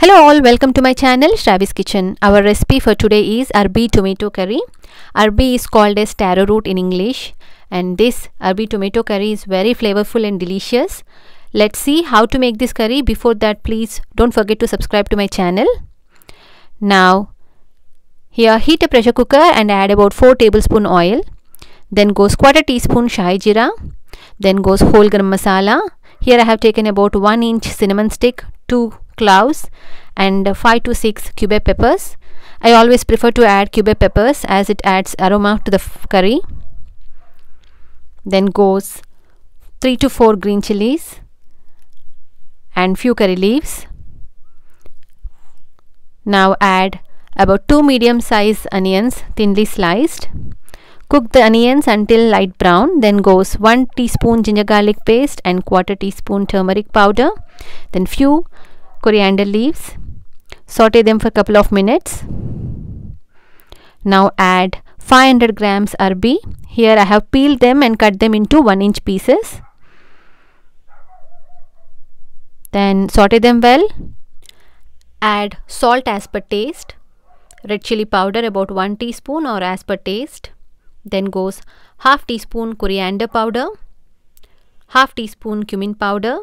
Hello all, welcome to my channel Shravi's Kitchen. Our recipe for today is Arbi tomato curry. Arbi is called as taro root in English and this Arbi tomato curry is very flavorful and delicious. Let's see how to make this curry. Before that, please don't forget to subscribe to my channel. Now, here heat a pressure cooker and add about 4 tablespoon oil. Then goes quarter teaspoon shahi jeera. Then goes whole garam masala. Here I have taken about 1 inch cinnamon stick, 2 cloves and 5 to 6 cube peppers. I always prefer to add cube peppers as it adds aroma to the curry. Then goes 3 to 4 green chilies and few curry leaves. Now add about 2 medium sized onions thinly sliced. Cook the onions until light brown then goes 1 teaspoon ginger garlic paste and quarter teaspoon turmeric powder then few coriander leaves. Saute them for a couple of minutes. Now add 500 grams arbi. Here I have peeled them and cut them into 1 inch pieces. Then saute them well. Add salt as per taste. Red chili powder about 1 teaspoon or as per taste. Then goes half teaspoon coriander powder. Half teaspoon cumin powder.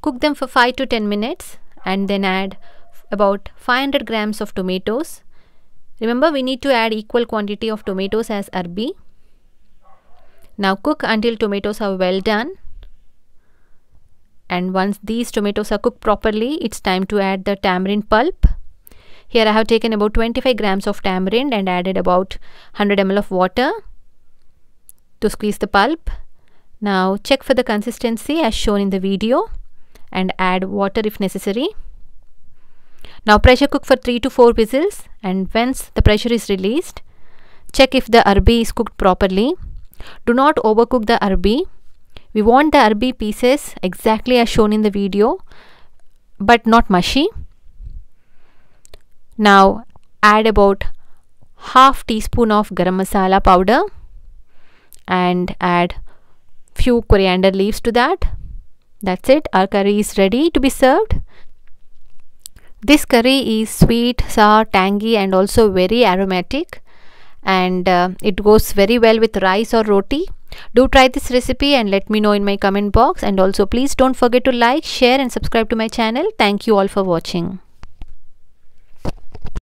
Cook them for 5 to 10 minutes and then add about 500 grams of tomatoes. Remember we need to add equal quantity of tomatoes as arbi. Now cook until tomatoes are well done. And once these tomatoes are cooked properly, it's time to add the tamarind pulp. Here I have taken about 25 grams of tamarind and added about 100 ml of water to squeeze the pulp. Now check for the consistency as shown in the video and add water if necessary. Now pressure cook for 3 to 4 whistles and once the pressure is released, check if the arbi is cooked properly. Do not overcook the arbi. We want the arbi pieces exactly as shown in the video but not mushy. Now add about half teaspoon of garam masala powder and add few coriander leaves to that that's it. Our curry is ready to be served. This curry is sweet, sour, tangy and also very aromatic and uh, it goes very well with rice or roti. Do try this recipe and let me know in my comment box and also please don't forget to like, share and subscribe to my channel. Thank you all for watching.